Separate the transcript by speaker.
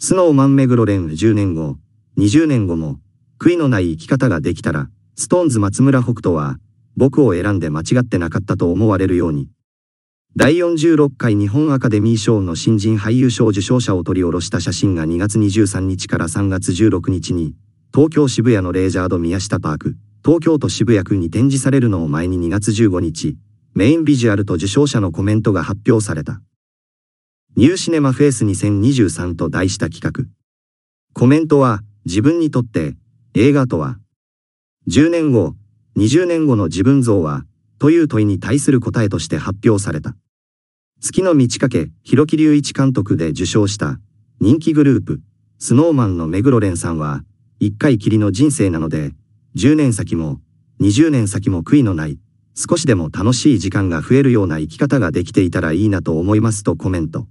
Speaker 1: スノーマンメロレン10年後、20年後も、悔いのない生き方ができたら、ストーンズ松村北斗は、僕を選んで間違ってなかったと思われるように。第46回日本アカデミー賞の新人俳優賞受賞者を取り下ろした写真が2月23日から3月16日に、東京渋谷のレジャード宮下パーク、東京都渋谷区に展示されるのを前に2月15日、メインビジュアルと受賞者のコメントが発表された。ニューシネマフェース2023と題した企画。コメントは自分にとって映画とは、10年後、20年後の自分像は、という問いに対する答えとして発表された。月の満ち欠け、広木隆一監督で受賞した人気グループ、スノーマンの目黒蓮さんは、一回きりの人生なので、10年先も、20年先も悔いのない、少しでも楽しい時間が増えるような生き方ができていたらいいなと思いますとコメント。